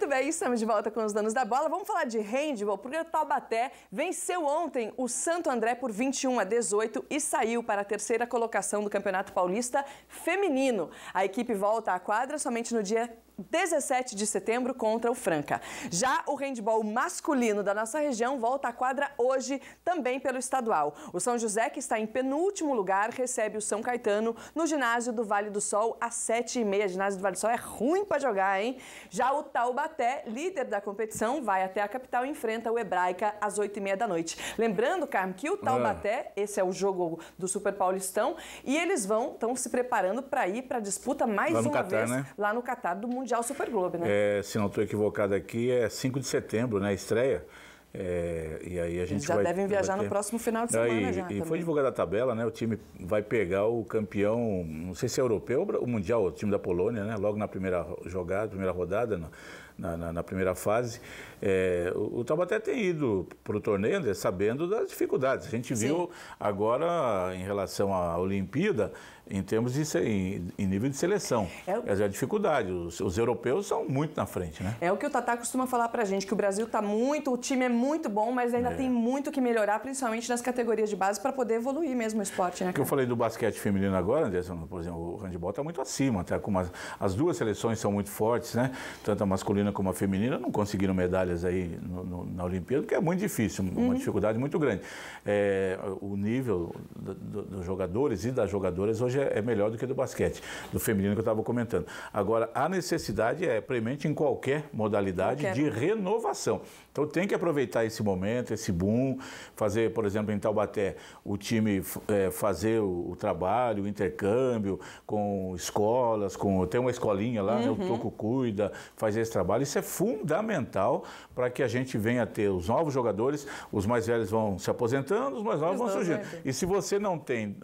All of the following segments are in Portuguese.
Muito bem, estamos de volta com os danos da bola. Vamos falar de handball, porque o Taubaté venceu ontem o Santo André por 21 a 18 e saiu para a terceira colocação do Campeonato Paulista Feminino. A equipe volta à quadra somente no dia 17 de setembro contra o Franca. Já o handball masculino da nossa região volta à quadra hoje, também pelo estadual. O São José, que está em penúltimo lugar, recebe o São Caetano no ginásio do Vale do Sol às 7h30. Ginásio do Vale do Sol é ruim para jogar, hein? Já o Taubaté Taubaté, líder da competição, vai até a capital e enfrenta o Hebraica às 8h30 da noite. Lembrando, Carmo, que o Taubaté, é. esse é o jogo do Super Paulistão, e eles vão, estão se preparando para ir para a disputa mais uma Catar, vez né? lá no Catar do Mundial Super Globo, né? É, se não estou equivocado aqui, é 5 de setembro, né? Estreia. É, e aí a gente Eles já vai, devem viajar ter... no próximo final de semana. Aí, já, e também. foi divulgada a tabela, né? O time vai pegar o campeão, não sei se é europeu ou mundial, o time da Polônia, né? Logo na primeira jogada, primeira rodada, na, na, na primeira fase. É, o, o Taubaté tem ido para o torneio, André, sabendo das dificuldades. A gente Sim. viu agora em relação à Olimpíada, em termos de em, em nível de seleção. É, o... é a dificuldade. Os, os, europeus são muito na frente, né? É o que o Tatá costuma falar para gente, que o Brasil está muito, o time é muito bom, mas ainda é. tem muito que melhorar, principalmente nas categorias de base, para poder evoluir mesmo o esporte. Né, que eu falei do basquete feminino agora, Anderson, por exemplo, o handebol está muito acima, tá? com as, as, duas seleções são muito fortes, né? Tanto a masculina como a feminina não conseguiram medalhas aí no, no, na Olimpíada, que é muito difícil, uhum. uma dificuldade muito grande. É, o nível do, do, dos jogadores e das jogadoras hoje é, é melhor do que do basquete, do feminino que eu estava comentando. Agora, a necessidade é premente em qualquer modalidade de renovação. Então tem que aproveitar aproveitar esse momento, esse boom, fazer, por exemplo, em Taubaté, o time é, fazer o, o, trabalho, o intercâmbio com escolas, com tem uma escolinha lá, uhum. né, o uhum. Toco Cuida, fazer esse trabalho. Isso é fundamental para que a gente venha ter os novos jogadores, os mais velhos vão se aposentando, os mais novos os vão surgindo. E se você não tem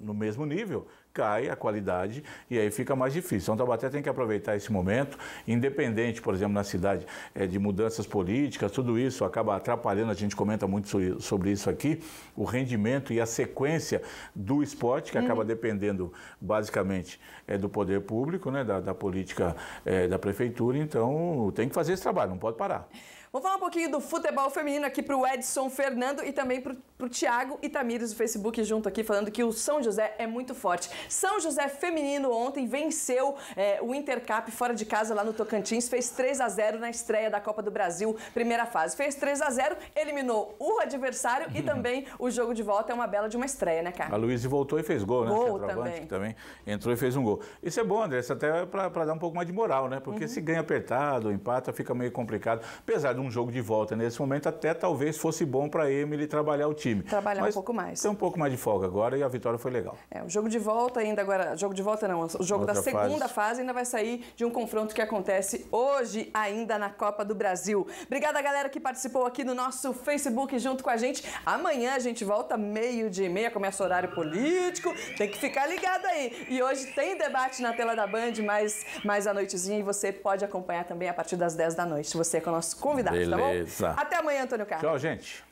no mesmo nível, cai a qualidade e aí fica mais difícil. Então, Taubaté tem que aproveitar esse momento, independente, por exemplo, na cidade eh, de mudanças políticas, tudo isso acaba atrapalhando, a gente comenta muito sobre isso aqui, o rendimento e a sequência do esporte, que uhum. acaba dependendo basicamente é, do poder público, né, da, da política é, da prefeitura, então tem que fazer esse trabalho, não pode parar. Vamos falar um pouquinho do futebol feminino aqui para o Edson Fernando e também para o Tiago e Tamires do Facebook junto aqui, falando que o São José é muito forte. São José Feminino ontem venceu é, o Intercap fora de casa lá no Tocantins, fez 3 a 0 na estreia da Copa do Brasil, primeira fase. Fez 3 a 0 eliminou o adversário e também o jogo de volta é uma bela de uma estreia, né, cara? A Luiz voltou e fez gol, né? Gol também. também. Entrou e fez um gol. Isso é bom, André, isso até é para dar um pouco mais de moral, né? Porque uhum. se ganha apertado, empata, fica meio complicado. Apesar de um jogo de volta nesse momento, até talvez fosse bom para Emily trabalhar o time. Trabalhar Mas um pouco mais. Tem um pouco mais de folga agora e a vitória foi legal. É, o jogo de volta volta ainda agora, jogo de volta não, o jogo Outra da segunda fase. fase. ainda vai sair de um confronto que acontece hoje ainda na Copa do Brasil. Obrigada galera que participou aqui no nosso Facebook junto com a gente. Amanhã a gente volta meio dia e meia, começa o horário político, tem que ficar ligado aí. E hoje tem debate na tela da Band, mais, mais à noitezinha e você pode acompanhar também a partir das 10 da noite. Você é com o nosso convidado, Beleza. tá bom? Até amanhã, Antônio Carlos. Tchau, gente.